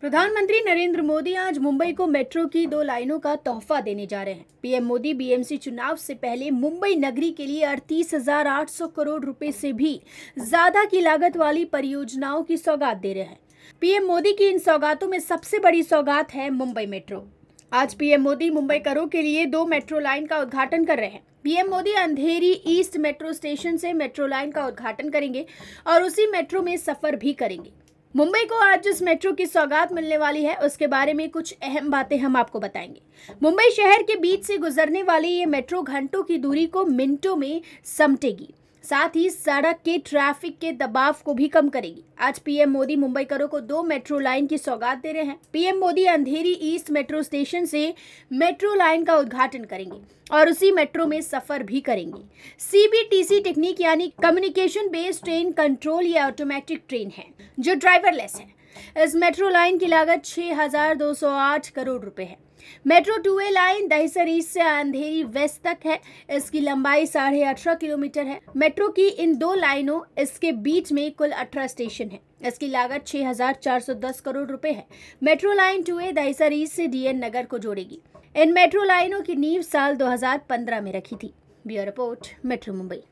प्रधानमंत्री नरेंद्र मोदी आज मुंबई को मेट्रो की दो लाइनों का तोहफा देने जा रहे हैं पीएम मोदी बीएमसी चुनाव से पहले मुंबई नगरी के लिए अड़तीस हजार आठ सौ करोड़ रुपए से भी ज्यादा की लागत वाली परियोजनाओं की सौगात दे रहे हैं पीएम मोदी की इन सौगातों में सबसे बड़ी सौगात है मुंबई मेट्रो आज पीएम मोदी मुंबई करो के लिए दो मेट्रो लाइन का उद्घाटन कर रहे हैं PM Modi Andheri east metro station से मेट्रो लाइन का उद्घाटन करेंगे और उसी मेट्रो में सफर भी करेंगे मुंबई को आज जिस मेट्रो की सौगात मिलने वाली है उसके बारे में कुछ अहम बातें हम आपको बताएंगे मुंबई शहर के बीच से गुजरने वाली ये मेट्रो घंटों की दूरी को मिनटों में समटेगी साथ ही सड़क के ट्रैफिक के दबाव को भी कम करेगी आज पीएम मोदी मुंबई करो को दो मेट्रो लाइन की सौगात दे रहे हैं PM Modi Andheri east metro station से मेट्रो लाइन का उद्घाटन करेंगे और उसी मेट्रो में सफर भी करेंगे सीबीटीसी टेक्निक यानी कम्युनिकेशन बेस्ड ट्रेन कंट्रोल या ऑटोमेटिक ट्रेन है जो ड्राइवरलेस है इस मेट्रो लाइन की लागत 6,208 करोड़ रुपए है metro two way line Dahisar east से अंधेरी वेस्ट तक है इसकी लंबाई साढ़े अठारह किलोमीटर है मेट्रो की इन दो लाइनों इसके बीच में कुल अठारह स्टेशन है इसकी लागत 6,410 करोड़ रुपए है metro line two way Dahisar east से डीएन नगर को जोड़ेगी इन मेट्रो लाइनों की नींव साल 2015 में रखी थी ब्यूरो रिपोर्ट मेट्रो मुंबई